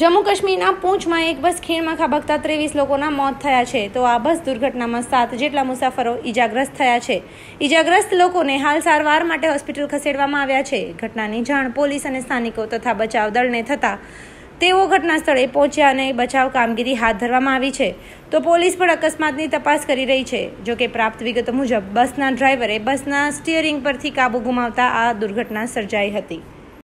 જમ્મુ કાશ્મીરના પૂંછમાં એક બસ ખીણમાં ખાબકતા ત્રેવીસ લોકોના મોત થયા છે તો આ બસ દુર્ઘટનામાં સાત જેટલા મુસાફરો ઇજાગ્રસ્ત થયા છે ઇજાગ્રસ્ત લોકોને હાલ સારવાર માટે હોસ્પિટલ ખસેડવામાં આવ્યા છે ઘટનાની જાણ પોલીસ અને સ્થાનિકો તથા બચાવ દળને થતા તેઓ ઘટના સ્થળે પહોંચ્યા અને બચાવ કામગીરી હાથ ધરવામાં આવી છે તો પોલીસ પણ અકસ્માતની તપાસ કરી રહી છે જો કે પ્રાપ્ત વિગતો મુજબ બસના ડ્રાઈવરે બસના સ્ટીયરિંગ પરથી કાબુ ગુમાવતા આ દુર્ઘટના સર્જાઈ હતી